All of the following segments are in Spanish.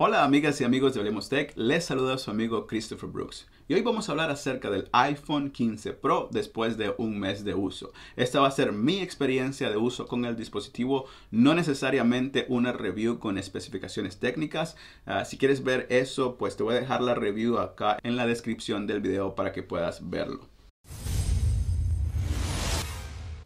Hola amigas y amigos de Hablemos Tech, les saluda su amigo Christopher Brooks y hoy vamos a hablar acerca del iPhone 15 Pro después de un mes de uso. Esta va a ser mi experiencia de uso con el dispositivo, no necesariamente una review con especificaciones técnicas. Ah, si quieres ver eso, pues te voy a dejar la review acá en la descripción del video para que puedas verlo.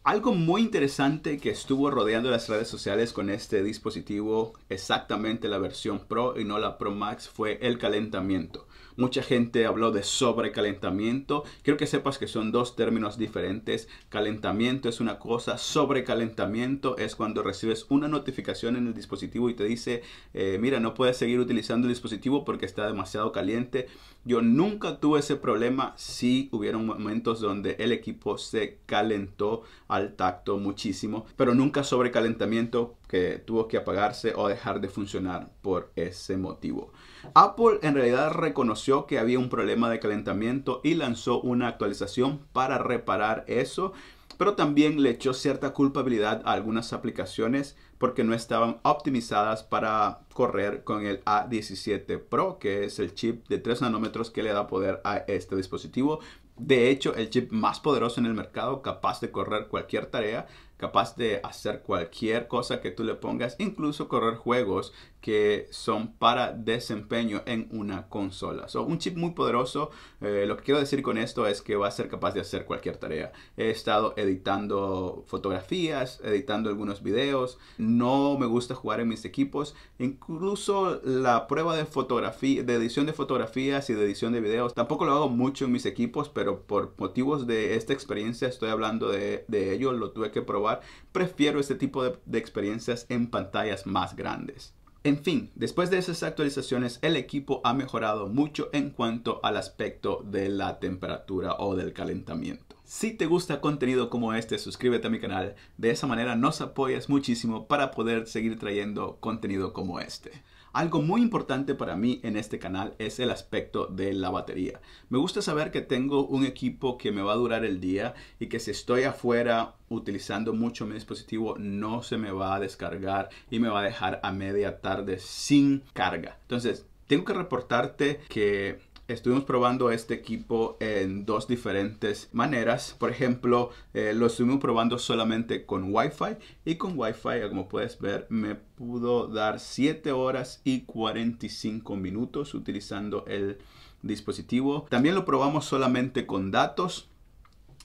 Algo muy interesante que estuvo rodeando las redes sociales con este dispositivo, exactamente la versión Pro y no la Pro Max, fue el calentamiento. Mucha gente habló de sobrecalentamiento. Quiero que sepas que son dos términos diferentes. Calentamiento es una cosa, sobrecalentamiento es cuando recibes una notificación en el dispositivo y te dice, eh, mira, no puedes seguir utilizando el dispositivo porque está demasiado caliente. Yo nunca tuve ese problema. Sí hubieron momentos donde el equipo se calentó al tacto muchísimo, pero nunca sobrecalentamiento que tuvo que apagarse o dejar de funcionar por ese motivo. Apple en realidad reconoció que había un problema de calentamiento y lanzó una actualización para reparar eso pero también le echó cierta culpabilidad a algunas aplicaciones porque no estaban optimizadas para correr con el A17 Pro, que es el chip de 3 nanómetros que le da poder a este dispositivo. De hecho, el chip más poderoso en el mercado, capaz de correr cualquier tarea, capaz de hacer cualquier cosa que tú le pongas, incluso correr juegos que son para desempeño en una consola. son un chip muy poderoso. Eh, lo que quiero decir con esto es que va a ser capaz de hacer cualquier tarea. He estado editando fotografías, editando algunos videos. No me gusta jugar en mis equipos. Incluso la prueba de fotografía, de edición de fotografías y de edición de videos, tampoco lo hago mucho en mis equipos, pero por motivos de esta experiencia estoy hablando de, de ello. Lo tuve que probar prefiero este tipo de, de experiencias en pantallas más grandes. En fin, después de esas actualizaciones, el equipo ha mejorado mucho en cuanto al aspecto de la temperatura o del calentamiento. Si te gusta contenido como este, suscríbete a mi canal. De esa manera nos apoyas muchísimo para poder seguir trayendo contenido como este. Algo muy importante para mí en este canal es el aspecto de la batería. Me gusta saber que tengo un equipo que me va a durar el día y que si estoy afuera utilizando mucho mi dispositivo no se me va a descargar y me va a dejar a media tarde sin carga. Entonces, tengo que reportarte que Estuvimos probando este equipo en dos diferentes maneras. Por ejemplo, eh, lo estuvimos probando solamente con Wi-Fi y con Wi-Fi, como puedes ver, me pudo dar 7 horas y 45 minutos utilizando el dispositivo. También lo probamos solamente con datos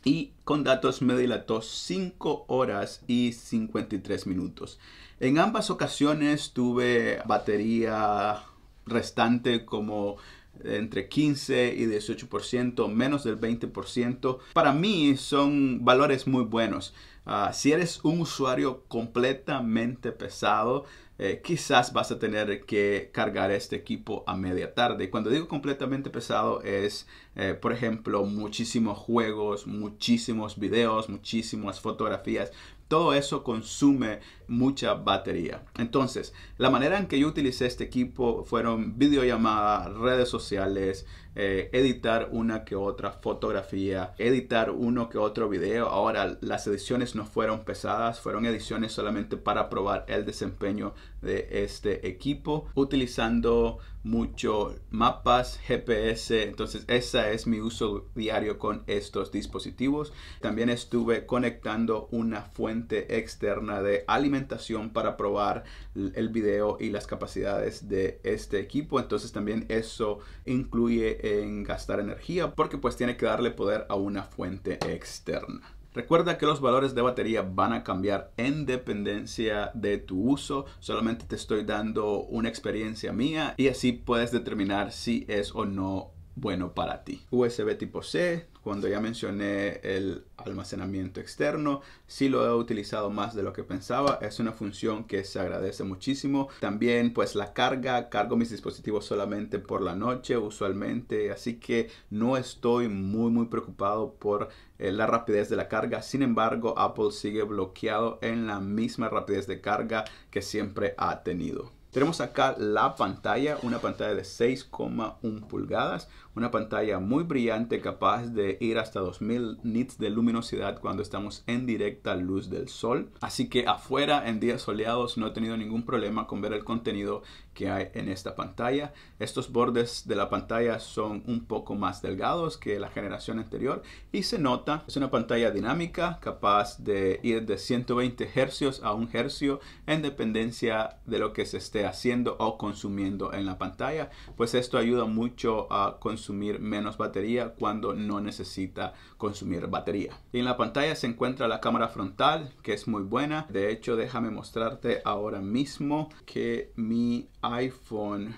y con datos me dilató 5 horas y 53 minutos. En ambas ocasiones tuve batería restante como entre 15 y 18%, menos del 20%. Para mí son valores muy buenos. Ah, si eres un usuario completamente pesado, eh, quizás vas a tener que cargar este equipo a media tarde. cuando digo completamente pesado es, eh, por ejemplo, muchísimos juegos, muchísimos videos, muchísimas fotografías, todo eso consume mucha batería. Entonces, la manera en que yo utilicé este equipo fueron videollamadas, redes sociales, eh, editar una que otra fotografía, editar uno que otro video. Ahora, las ediciones no fueron pesadas, fueron ediciones solamente para probar el desempeño de este equipo, utilizando mucho mapas, GPS. Entonces, ese es mi uso diario con estos dispositivos. También estuve conectando una fuente externa de alimentación para probar el video y las capacidades de este equipo. Entonces también eso incluye en gastar energía porque pues tiene que darle poder a una fuente externa. Recuerda que los valores de batería van a cambiar en dependencia de tu uso. Solamente te estoy dando una experiencia mía y así puedes determinar si es o no bueno para ti. USB tipo C, cuando ya mencioné el almacenamiento externo. si lo he utilizado más de lo que pensaba. Es una función que se agradece muchísimo. También pues la carga, cargo mis dispositivos solamente por la noche usualmente. Así que no estoy muy muy preocupado por eh, la rapidez de la carga. Sin embargo, Apple sigue bloqueado en la misma rapidez de carga que siempre ha tenido. Tenemos acá la pantalla, una pantalla de 6,1 pulgadas, una pantalla muy brillante capaz de ir hasta 2000 nits de luminosidad cuando estamos en directa luz del sol. Así que afuera en días soleados no he tenido ningún problema con ver el contenido que hay en esta pantalla. Estos bordes de la pantalla son un poco más delgados que la generación anterior y se nota. Es una pantalla dinámica capaz de ir de 120 hercios a 1 hercio en dependencia de lo que se esté haciendo o consumiendo en la pantalla, pues esto ayuda mucho a consumir menos batería cuando no necesita consumir batería. en la pantalla se encuentra la cámara frontal que es muy buena. De hecho, déjame mostrarte ahora mismo que mi iPhone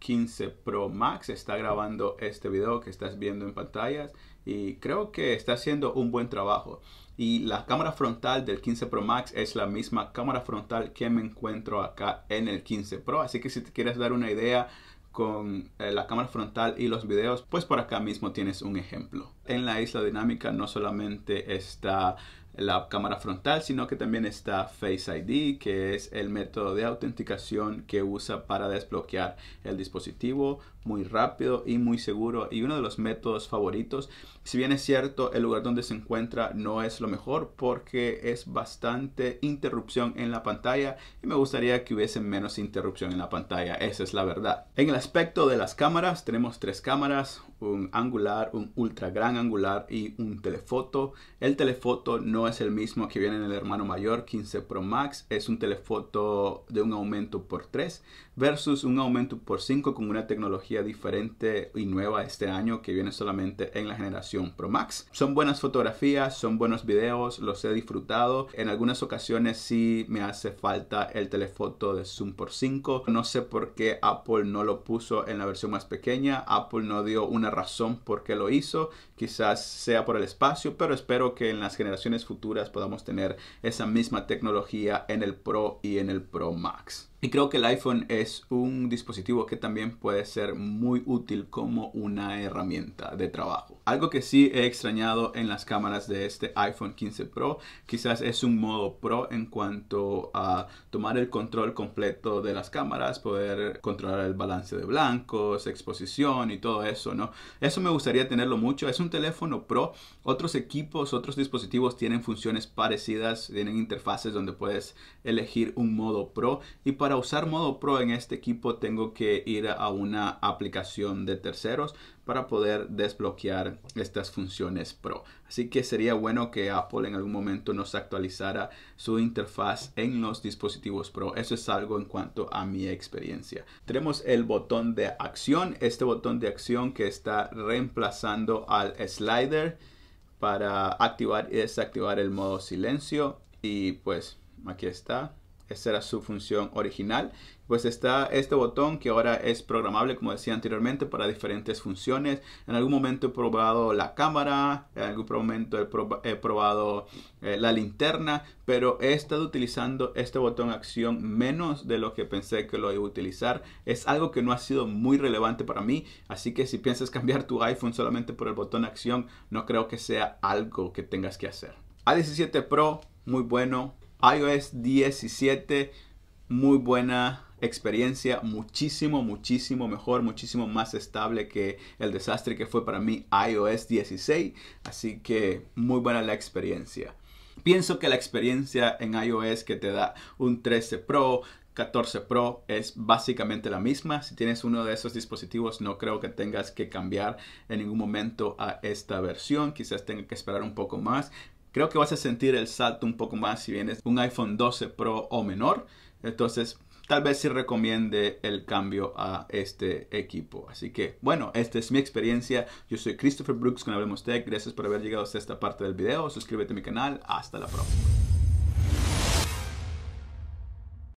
15 Pro Max está grabando este video que estás viendo en pantallas y creo que está haciendo un buen trabajo. Y la cámara frontal del 15 Pro Max es la misma cámara frontal que me encuentro acá en el 15 Pro. Así que si te quieres dar una idea con eh, la cámara frontal y los videos, pues por acá mismo tienes un ejemplo. En la isla dinámica no solamente está la cámara frontal, sino que también está Face ID, que es el método de autenticación que usa para desbloquear el dispositivo muy rápido y muy seguro y uno de los métodos favoritos. Si bien es cierto, el lugar donde se encuentra no es lo mejor porque es bastante interrupción en la pantalla y me gustaría que hubiese menos interrupción en la pantalla, esa es la verdad. En el aspecto de las cámaras, tenemos tres cámaras, un angular, un ultra gran angular y un telefoto. El telefoto no es el mismo que viene en el hermano mayor 15 Pro Max, es un telefoto de un aumento por 3 versus un aumento por 5 con una tecnología diferente y nueva este año que viene solamente en la generación Pro Max. Son buenas fotografías, son buenos videos, los he disfrutado. En algunas ocasiones sí me hace falta el telefoto de zoom por 5. No sé por qué Apple no lo puso en la versión más pequeña. Apple no dio una razón por qué lo hizo quizás sea por el espacio, pero espero que en las generaciones futuras podamos tener esa misma tecnología en el Pro y en el Pro Max. Y creo que el iPhone es un dispositivo que también puede ser muy útil como una herramienta de trabajo. Algo que sí he extrañado en las cámaras de este iPhone 15 Pro quizás es un modo Pro en cuanto a tomar el control completo de las cámaras, poder controlar el balance de blancos, exposición y todo eso, ¿no? Eso me gustaría tenerlo mucho. Es un teléfono Pro, otros equipos, otros dispositivos tienen funciones parecidas, tienen interfaces donde puedes elegir un modo Pro. Y para usar modo Pro en este equipo tengo que ir a una aplicación de terceros para poder desbloquear estas funciones Pro. Así que sería bueno que Apple en algún momento nos actualizara su interfaz en los dispositivos Pro. Eso es algo en cuanto a mi experiencia. Tenemos el botón de acción, este botón de acción que está reemplazando al slider para activar y desactivar el modo silencio. Y pues aquí está, esa era su función original. Pues está este botón que ahora es programable, como decía anteriormente, para diferentes funciones. En algún momento he probado la cámara, en algún momento he, probado eh, la linterna, pero he estado utilizando este botón acción menos de lo que pensé que lo iba a utilizar. Es algo que no ha sido muy relevante para mí, así que si piensas cambiar tu iPhone solamente por el botón acción, no creo que sea algo que tengas que hacer. A17 Pro, muy bueno, iOS 17, muy buena experiencia, muchísimo, muchísimo mejor, muchísimo más estable que el desastre que fue para mí iOS 16. Así que muy buena la experiencia. Pienso que la experiencia en iOS que te da un 13 Pro, 14 Pro es básicamente la misma. Si tienes uno de esos dispositivos, no creo que tengas que cambiar en ningún momento a esta versión. Quizás tenga que esperar un poco más. Creo que vas a sentir el salto un poco más si vienes un iPhone 12 Pro o menor. Entonces, tal vez sí recomiende el cambio a este equipo. Así que, bueno, esta es mi experiencia. Yo soy Christopher Brooks con Hablemos Tech. Gracias por haber llegado hasta esta parte del video. Suscríbete a mi canal. Hasta la próxima.